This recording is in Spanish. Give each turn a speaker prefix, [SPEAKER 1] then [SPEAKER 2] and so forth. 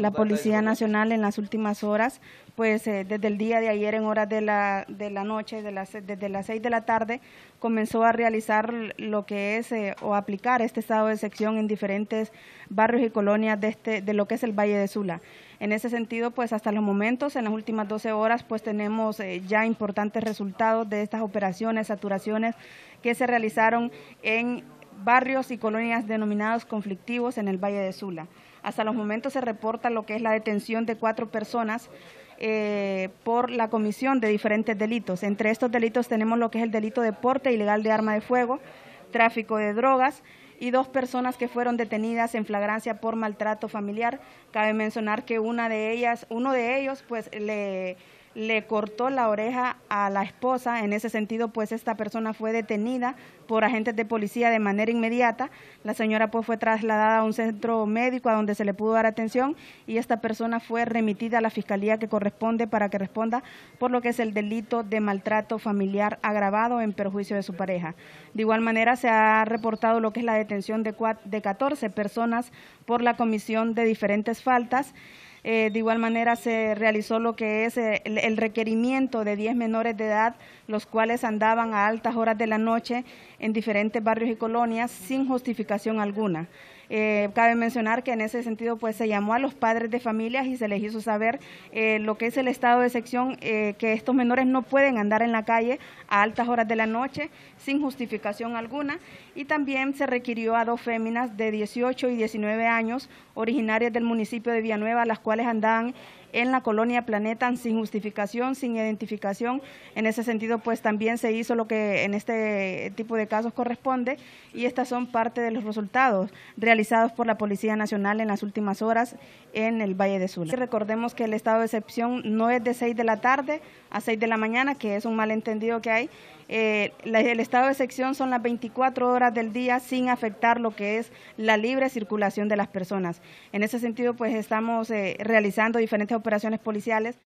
[SPEAKER 1] la Policía Nacional en las últimas horas, pues eh, desde el día de ayer en horas de la, noche, de las, desde las seis de la tarde, comenzó a realizar lo que es eh, o aplicar este estado de sección en diferentes barrios y colonias de, este, de lo que es el Valle de Sula. En ese sentido, pues hasta los momentos, en las últimas doce horas, pues tenemos eh, ya importantes resultados de estas operaciones, saturaciones que se realizaron en barrios y colonias denominados conflictivos en el Valle de Sula. Hasta los momentos se reporta lo que es la detención de cuatro personas eh, por la comisión de diferentes delitos. Entre estos delitos tenemos lo que es el delito de porte ilegal de arma de fuego, tráfico de drogas y dos personas que fueron detenidas en flagrancia por maltrato familiar. Cabe mencionar que una de ellas, uno de ellos, pues le le cortó la oreja a la esposa. En ese sentido, pues esta persona fue detenida por agentes de policía de manera inmediata. La señora pues fue trasladada a un centro médico a donde se le pudo dar atención y esta persona fue remitida a la fiscalía que corresponde para que responda por lo que es el delito de maltrato familiar agravado en perjuicio de su pareja. De igual manera se ha reportado lo que es la detención de 14 personas por la comisión de diferentes faltas. Eh, de igual manera se realizó lo que es eh, el, el, requerimiento de 10 menores de edad, los cuales andaban a altas horas de la noche en diferentes barrios y colonias sin justificación alguna. Eh, cabe mencionar que en ese sentido pues se llamó a los padres de familias y se les hizo saber eh, lo que es el estado de sección, eh, que estos menores no pueden andar en la calle a altas horas de la noche sin justificación alguna y también se requirió a dos féminas de 18 y 19 años originarias del municipio de Villanueva, las cuales andaban en la colonia Planeta sin justificación, sin identificación. En ese sentido, pues también se hizo lo que en este tipo de casos corresponde y estas son parte de los resultados realizados por la Policía Nacional en las últimas horas en el Valle de Sula. recordemos que el estado de excepción no es de 6 de la tarde a 6 de la mañana, que es un malentendido que hay. Eh, el estado de excepción son las 24 horas del día sin afectar lo que es la libre circulación de las personas. En ese sentido, pues estamos eh, realizando diferentes operaciones policiales